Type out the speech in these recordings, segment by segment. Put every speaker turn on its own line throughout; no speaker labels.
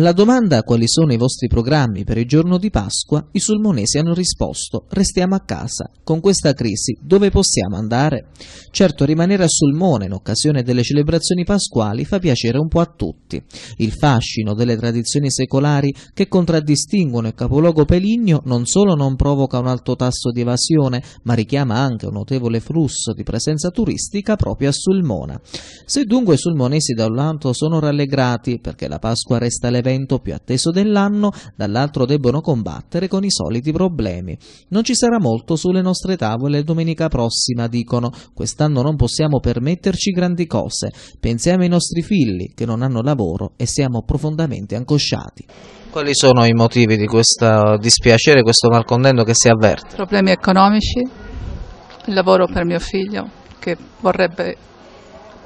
Alla domanda quali sono i vostri programmi per il giorno di Pasqua, i sulmonesi hanno risposto restiamo a casa, con questa crisi dove possiamo andare? Certo rimanere a Sulmone in occasione delle celebrazioni pasquali fa piacere un po' a tutti. Il fascino delle tradizioni secolari che contraddistinguono il capoluogo peligno non solo non provoca un alto tasso di evasione, ma richiama anche un notevole flusso di presenza turistica proprio a Sulmona. Se dunque i sulmonesi da un lato sono rallegrati perché la Pasqua resta l'evento l'evento più atteso dell'anno, dall'altro debbono combattere con i soliti problemi. Non ci sarà molto sulle nostre tavole domenica prossima, dicono. Quest'anno non possiamo permetterci grandi cose. Pensiamo ai nostri figli che non hanno lavoro e siamo profondamente angosciati. Quali sono i motivi di questo dispiacere, questo malcontento che si avverte?
Problemi economici, il lavoro per mio figlio che vorrebbe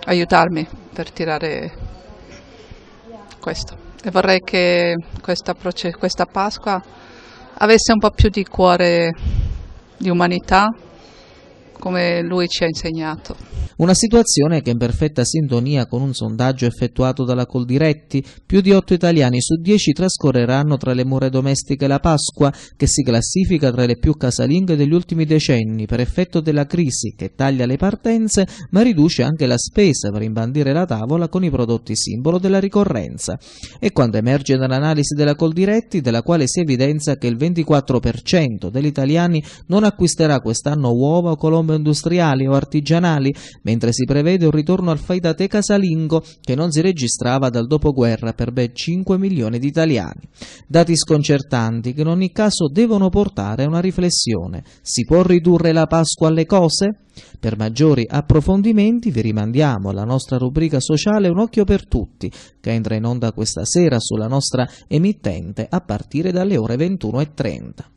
aiutarmi per tirare questo. E vorrei che questa, questa Pasqua avesse un po' più di cuore di umanità come lui ci ha insegnato.
Una situazione che è in perfetta sintonia con un sondaggio effettuato dalla Coldiretti, più di 8 italiani su 10 trascorreranno tra le mura domestiche la Pasqua, che si classifica tra le più casalinghe degli ultimi decenni per effetto della crisi che taglia le partenze ma riduce anche la spesa per imbandire la tavola con i prodotti simbolo della ricorrenza. E quando emerge dall'analisi della Coldiretti, della quale si evidenzia che il 24% degli italiani non acquisterà quest'anno uova o colombe industriali o artigianali, mentre si prevede un ritorno al fai da te casalingo che non si registrava dal dopoguerra per ben 5 milioni di italiani. Dati sconcertanti che in ogni caso devono portare a una riflessione. Si può ridurre la Pasqua alle cose? Per maggiori approfondimenti vi rimandiamo alla nostra rubrica sociale Un occhio per tutti, che entra in onda questa sera sulla nostra emittente a partire dalle ore 21.30.